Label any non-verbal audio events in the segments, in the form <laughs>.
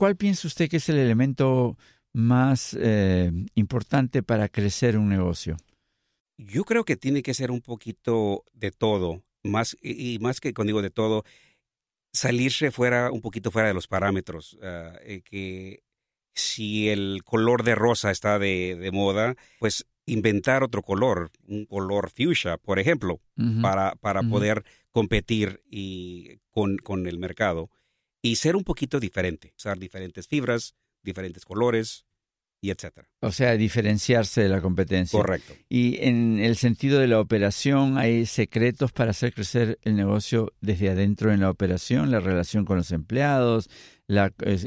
¿Cuál piensa usted que es el elemento más eh, importante para crecer un negocio? Yo creo que tiene que ser un poquito de todo, más y más que con digo de todo, salirse fuera un poquito fuera de los parámetros. Ah, eh, que si el color de rosa está de, moda, pues inventar otro color, un color fuchsia, por ejemplo, para, para poder competir con, con el mercado y ser un poquito diferente, usar diferentes fibras, diferentes colores y etcétera. O sea, diferenciarse de la competencia. Correcto. Y en el sentido de la operación, ¿hay secretos para hacer crecer el negocio desde adentro en la operación? La relación con los empleados,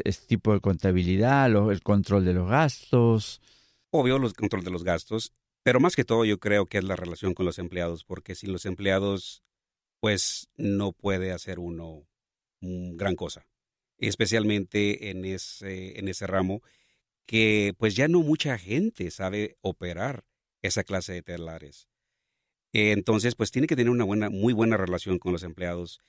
este tipo de contabilidad, el control de los gastos. Obvio, el control de los gastos, pero más que todo yo creo que es la relación con los empleados, porque sin los empleados, pues no puede hacer uno gran cosa, especialmente en ese, en ese ramo que pues ya no mucha gente sabe operar esa clase de telares. Entonces, pues tiene que tener una buena, muy buena relación con los empleados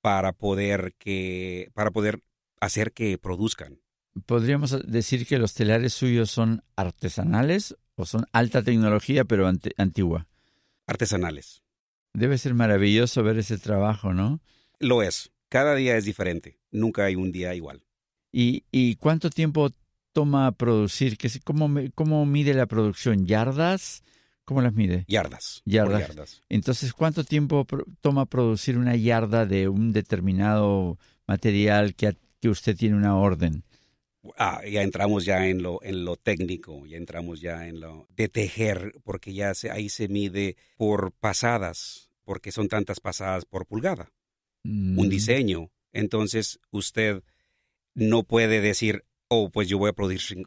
para poder que, para poder hacer que produzcan. Podríamos decir que los telares suyos son artesanales o son alta tecnología pero antigua. Artesanales. Debe ser maravilloso ver ese trabajo, ¿no? Lo es. Cada día es diferente, nunca hay un día igual. ¿Y, cuánto tiempo toma producir? ¿Cómo, ¿Cómo mide la producción? ¿Yardas? ¿Cómo las mide? Yardas. Yardas. Entonces, ¿cuánto tiempo toma producir una yarda de un determinado material que, que usted tiene una orden? Ah, ya entramos ya en lo, en lo técnico, ya entramos ya en lo de tejer, porque ya ahí se mide por pasadas, porque son tantas pasadas por pulgada un mm. diseño. Entonces usted no puede decir, oh, pues yo voy a producir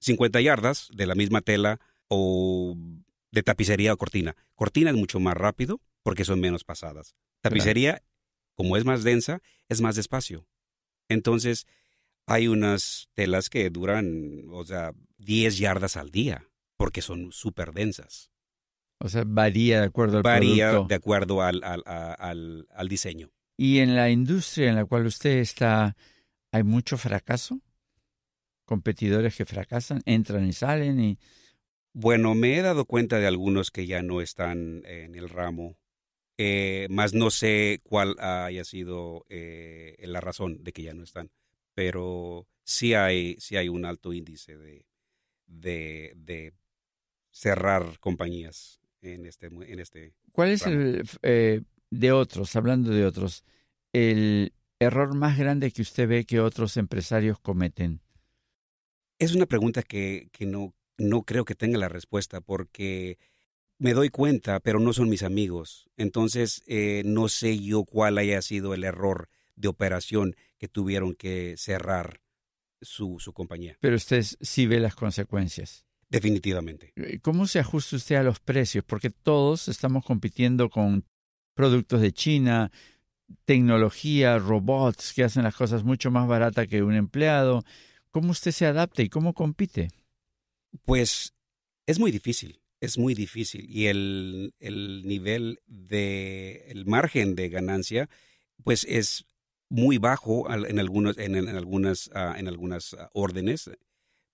50 yardas de la misma tela o de tapicería o cortina. Cortina es mucho más rápido porque son menos pasadas. Tapicería, como es más densa, es más despacio. Entonces, hay unas telas que duran, o sea, 10 yardas al día porque son súper densas. O sea, varía de acuerdo al Varía de acuerdo al diseño. Y en la industria en la cual usted está, ¿hay mucho fracaso? ¿Competidores que fracasan, entran y salen? y Bueno, me he dado cuenta de algunos que ya no están en el ramo, eh, más no sé cuál haya sido eh, la razón de que ya no están, pero sí hay, sí hay un alto índice de, de, de cerrar compañías en este, en este. ¿Cuál es el eh, de otros, hablando de otros, el error más grande que usted ve que otros empresarios cometen? Es una pregunta que, no, no creo que tenga la respuesta porque me doy cuenta, pero no son mis amigos. Entonces, eh, no sé yo cuál haya sido el error de operación que tuvieron que cerrar su, su compañía. Pero usted sí ve las consecuencias. Definitivamente. Eh, ¿Cómo se ajusta usted a los precios? Porque todos estamos compitiendo con productos de China, tecnología, robots que hacen las cosas mucho más baratas que un empleado. ¿Cómo usted se adapta y cómo compite? Pues es muy difícil, es muy difícil. Y el, nivel de, el margen de ganancia, pues es muy bajo en algunos, en, algunas, en algunas ah, ah, órdenes,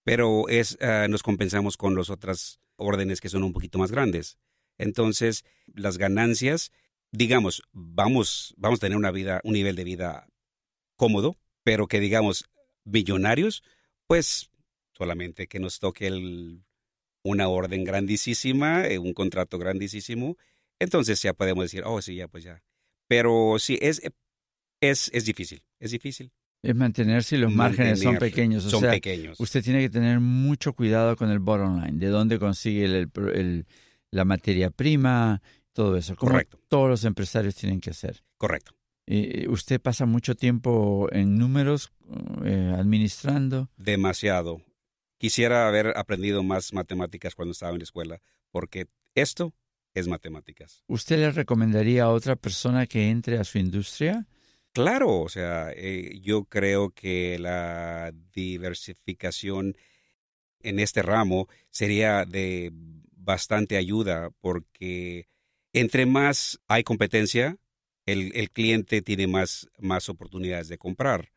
pero es, ah, nos compensamos con las otras órdenes que son un poquito más grandes. Entonces, las ganancias digamos, vamos, vamos a tener una vida, un nivel de vida cómodo, pero que digamos, millonarios, pues solamente que nos toque el, una orden grandísima, eh, un contrato grandísimo, entonces ya podemos decir, oh, sí, ya, pues ya. Pero sí, es, es, es difícil, es difícil. Es mantener si los márgenes son pequeños. O son pequeños. Usted tiene que tener mucho cuidado con el bottom line, de dónde consigue el la materia prima, todo eso, Correcto. todos los empresarios tienen que hacer. Correcto. ¿Usted pasa mucho tiempo en números eh, administrando? Demasiado. Quisiera haber aprendido más matemáticas cuando estaba en la escuela, porque esto es matemáticas. ¿Usted le recomendaría a otra persona que entre a su industria? Claro, o sea, eh, yo creo que la diversificación en este ramo sería de bastante ayuda porque entre más hay competencia, el, cliente tiene más, más oportunidades de comprar.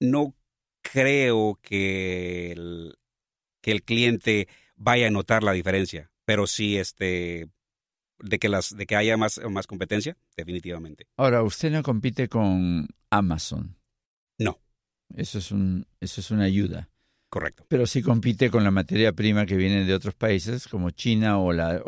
No creo que el, que el cliente vaya a notar la diferencia, pero sí este de que las de que haya más, más competencia, definitivamente. Ahora, usted no compite con Amazon. No. Eso es un eso es una ayuda. Correcto. Pero sí compite con la materia prima que viene de otros países como China o la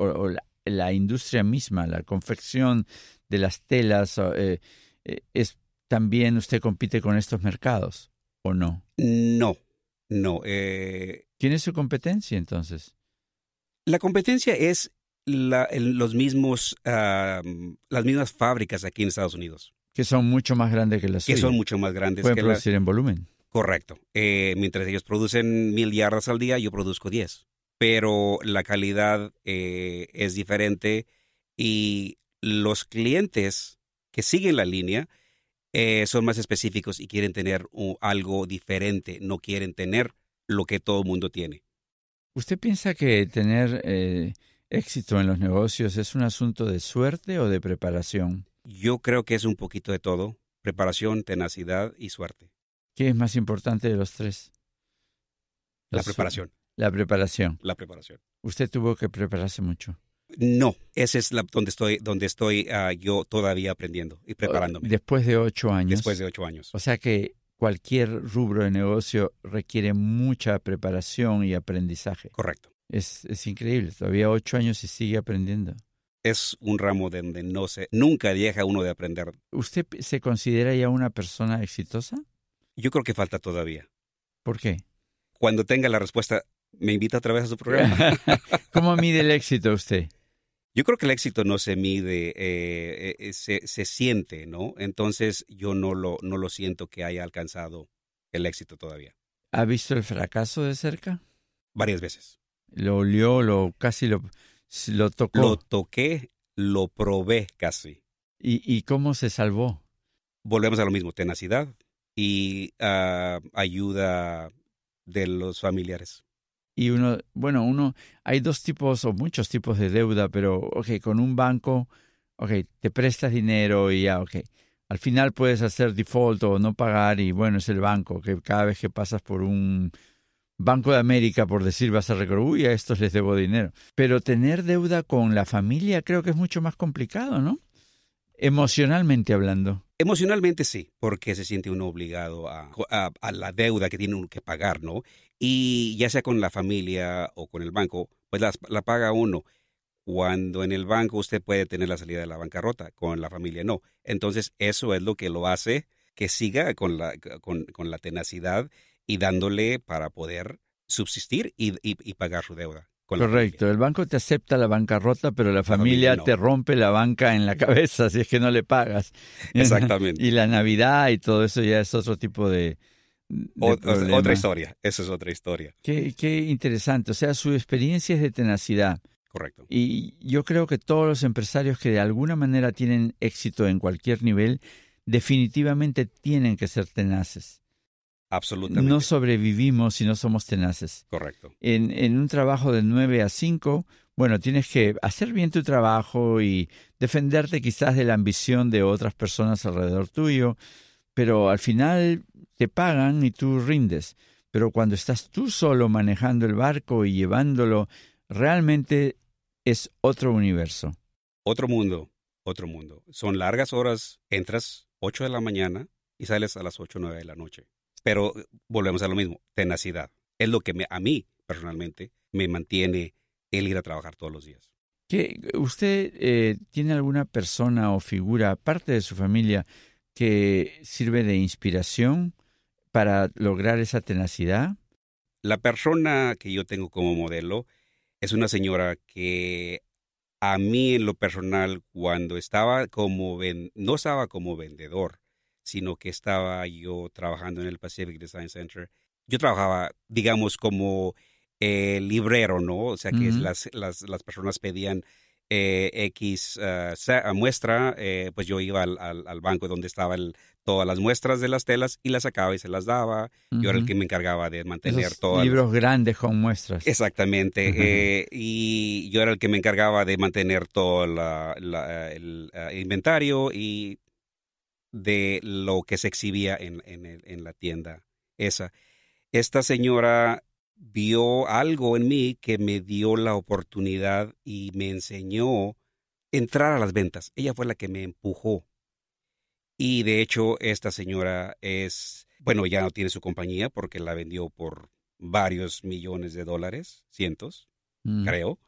la industria misma, la confección de las telas, eh, eh, es también usted compite con estos mercados, ¿o no? No, no. ¿Quién eh es su competencia entonces? La competencia es los mismos, las mismas fábricas aquí en Estados Unidos. Que son mucho más grandes que las Que son mucho más grandes. Pueden producir en volumen. Correcto. mientras ellos producen mil yardas al día, yo produzco diez pero la calidad eh, es diferente y los clientes que siguen la línea eh, son más específicos y quieren tener algo diferente, no quieren tener lo que todo el mundo tiene. ¿Usted piensa que tener eh, éxito en los negocios es un asunto de suerte o de preparación? Yo creo que es un poquito de todo, preparación, tenacidad y suerte. ¿Qué es más importante de los tres? la preparación. La preparación. La preparación. ¿Usted tuvo que prepararse mucho? No, ese es la, donde estoy, donde estoy ah, yo todavía aprendiendo y preparándome. Oh, después de ocho años. Después de ocho años. O sea que cualquier rubro de negocio requiere mucha preparación y aprendizaje. Correcto. Es, es increíble, todavía ocho años y sigue aprendiendo. Es un ramo donde no se, nunca deja uno de aprender. ¿Usted se considera ya una persona exitosa? Yo creo que falta todavía. ¿Por qué? Cuando tenga la respuesta me invita otra vez a su programa. <laughs> <laughs> ¿Cómo mide el éxito usted? Yo creo que el éxito no se mide, eh, eh, se, siente, ¿no? Entonces yo no lo, no lo siento que haya alcanzado el éxito todavía. ¿Ha visto el fracaso de cerca? Varias veces. Lo olió, lo casi lo, lo tocó. Lo toqué, lo probé casi. ¿Y, cómo se salvó? Volvemos a lo mismo, tenacidad y ah, ayuda de los familiares. Y uno, bueno, uno, hay dos tipos o muchos tipos de deuda, pero, ok, con un banco, ok, te prestas dinero y ya, ok. Al final puedes hacer default o no pagar y bueno, es el banco, que cada vez que pasas por un Banco de América, por decir, vas a recorrer uy, a estos les debo dinero. Pero tener deuda con la familia creo que es mucho más complicado, ¿no? Emocionalmente hablando. Emocionalmente sí, porque se siente uno obligado a, a, a la deuda que tiene uno que pagar, ¿no? y ya sea con la familia o con el banco, pues la, paga uno. Cuando en el banco usted puede tener la salida de la bancarrota, con la familia no. Entonces eso es lo que lo hace que siga con la, con, la tenacidad y dándole para poder subsistir y, pagar su deuda. Correcto, el banco te acepta la bancarrota, pero la familia, te rompe la banca en la cabeza si es que no le pagas. <laughs> Exactamente. y la Navidad y todo eso ya es otro tipo de, otra historia, eso es otra historia. Qué, interesante, o sea, su experiencia es de tenacidad. Correcto. Y yo creo que todos los empresarios que de alguna manera tienen éxito en cualquier nivel, definitivamente tienen que ser tenaces. Absolutamente. No sobrevivimos si no somos tenaces. Correcto. En, en un trabajo de 9 a 5, bueno, tienes que hacer bien tu trabajo y defenderte quizás de la ambición de otras personas alrededor tuyo, pero al final te pagan y tú rindes. Pero cuando estás tú solo manejando el barco y llevándolo, realmente es otro universo. Otro mundo, otro mundo. Son largas horas, entras 8 de la mañana y sales a las 8 o 9 de la noche. Pero eh, volvemos a lo mismo, tenacidad. Es lo que a mí personalmente me mantiene el ir a trabajar todos los días. ¿Qué, ¿Usted eh, tiene alguna persona o figura, aparte de su familia, que sirve de inspiración para lograr esa tenacidad? La persona que yo tengo como modelo es una señora que a mí en lo personal, cuando estaba como, no estaba como vendedor, sino que estaba yo trabajando en el Pacific Design Center, yo trabajaba, digamos, como eh, librero, ¿no? O sea, que las, las, personas pedían X eh, eh, muestra, pues yo iba al, banco donde estaba el, todas las muestras de las telas y las sacaba y se las daba. Yo era el que me encargaba de mantener todo Libros grandes con muestras. Exactamente. Eh, y yo era el que me encargaba de mantener todo el, eh, inventario y de lo que se exhibía en, en la tienda esa. Esta señora vio algo en mí que me dio la oportunidad y me enseñó entrar a las ventas. Ella fue la que me empujó y de hecho, esta señora es, bueno, ya no tiene su compañía porque la vendió por varios millones de dólares, cientos, mm. creo.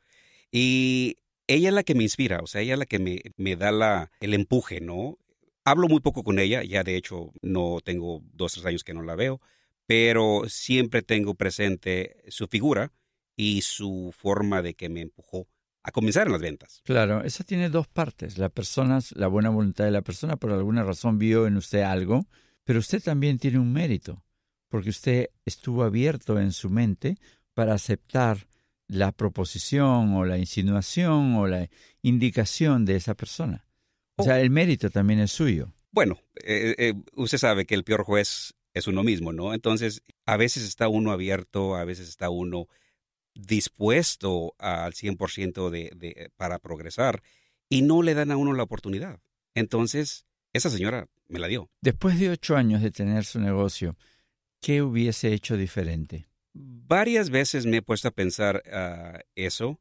Y ella es la que me inspira, o sea, ella es la que me, da la, el empuje, ¿no? Hablo muy poco con ella, ya de hecho no tengo dos, tres años que no la veo, pero siempre tengo presente su figura y su forma de que me empujó a comenzar en las ventas. Claro, esa tiene dos partes. La persona, la buena voluntad de la persona por alguna razón vio en usted algo, pero usted también tiene un mérito, porque usted estuvo abierto en su mente para aceptar la proposición o la insinuación o la indicación de esa persona. O oh. sea, el mérito también es suyo. Bueno, eh, eh, usted sabe que el peor juez es uno mismo, ¿no? Entonces, a veces está uno abierto, a veces está uno dispuesto al 100% de, de, para progresar y no le dan a uno la oportunidad. Entonces, esa señora me la dio. Después de ocho años de tener su negocio, ¿qué hubiese hecho diferente? Varias veces me he puesto a pensar ah, eso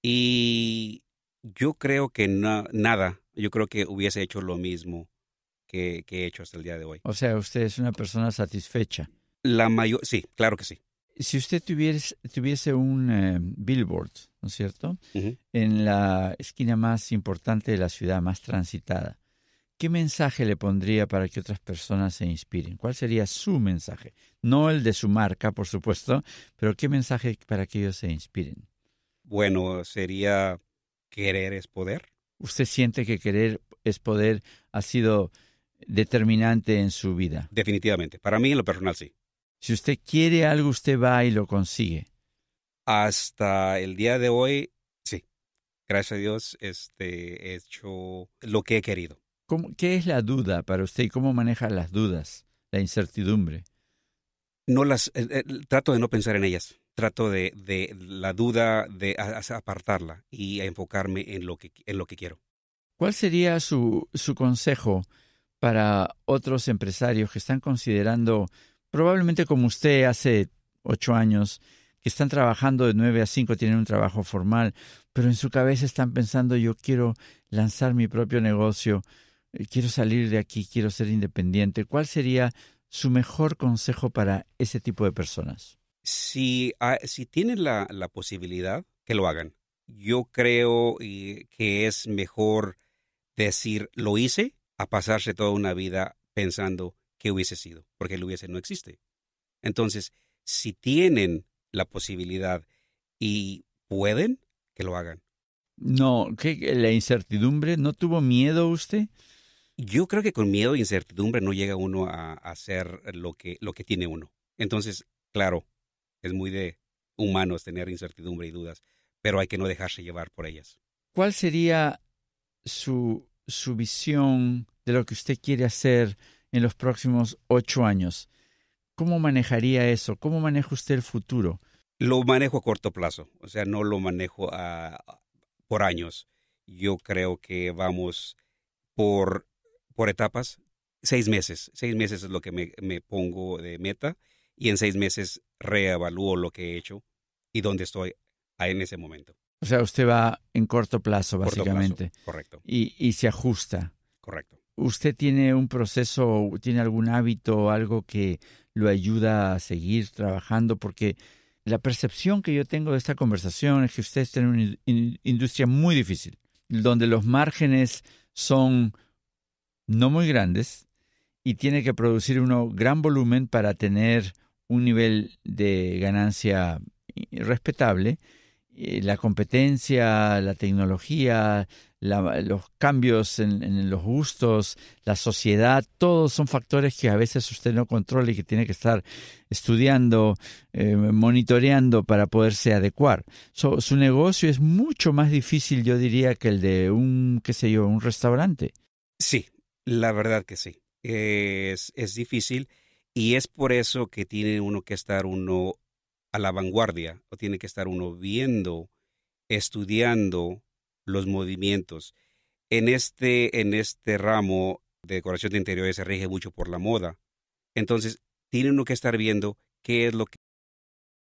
y yo creo que nada, yo creo que hubiese hecho lo mismo que, que he hecho hasta el día de hoy. O sea, usted es una persona satisfecha. La mayor, sí, claro que sí si usted tuviese, tuviese un eh, billboard, ¿no es cierto?, en la esquina más importante de la ciudad, más transitada, ¿qué mensaje le pondría para que otras personas se inspiren? ¿Cuál sería su mensaje? No el de su marca, por supuesto, pero ¿qué mensaje para que ellos se inspiren? Bueno, sería querer es poder. ¿Usted siente que querer es poder ha sido determinante en su vida? Definitivamente. Para mí, en lo personal, sí. Si usted quiere algo, usted va y lo consigue. Hasta el día de hoy, sí. Gracias a Dios, este, he hecho lo que he querido. ¿Qué es la duda para usted y cómo maneja las dudas, la incertidumbre? No las, eh, eh, trato de no pensar en ellas trato de, de, la duda de apartarla y enfocarme en lo que, en lo que quiero. ¿Cuál sería su, su consejo para otros empresarios que están considerando probablemente como usted hace ocho años, que están trabajando de nueve a cinco, tienen un trabajo formal, pero en su cabeza están pensando, yo quiero lanzar mi propio negocio, eh, quiero salir de aquí, quiero ser independiente. ¿Cuál sería su mejor consejo para ese tipo de personas? Si, ah, si tienen la, la posibilidad, que lo hagan. Yo creo eh, que es mejor decir lo hice a pasarse toda una vida pensando qué hubiese sido, porque el hubiese no existe. Entonces, si tienen la posibilidad y pueden, que lo hagan. No, que la incertidumbre, ¿no tuvo miedo usted? Yo creo que con miedo e incertidumbre no llega uno a, a hacer lo que, lo que tiene uno. Entonces, claro, es muy de humanos tener incertidumbre y dudas, pero hay que no dejarse llevar por ellas. ¿Cuál sería su, su visión de lo que usted quiere hacer en los próximos ocho años. ¿Cómo manejaría eso? ¿Cómo maneja usted el futuro? Lo manejo a corto plazo, o sea, no lo manejo por años. Yo creo que vamos por, por etapas, seis meses. Seis meses es lo que me, pongo de meta y en seis meses reevalúo lo que he hecho y dónde estoy en ese momento. O sea, usted va en corto plazo, básicamente. correcto. y se ajusta. Correcto usted tiene un proceso, tiene algún hábito, algo que lo ayuda a seguir trabajando, porque la percepción que yo tengo de esta conversación es que usted está en una industria muy difícil, donde los márgenes son no muy grandes y tiene que producir un gran volumen para tener un nivel de ganancia respetable eh, la competencia, la tecnología, los cambios en, los gustos, la sociedad, todos son factores que a veces usted no controla y que tiene que estar estudiando, eh, monitoreando para poderse adecuar. su negocio es mucho más difícil, yo diría, que el de un, qué sé yo, un restaurante. Sí, la verdad que sí. Es, es difícil y es por eso que tiene uno que estar uno a la vanguardia o tiene que estar uno viendo, estudiando los movimientos. En este, en este ramo de decoración de interiores se rige mucho por la moda. Entonces, tiene uno que estar viendo qué es lo que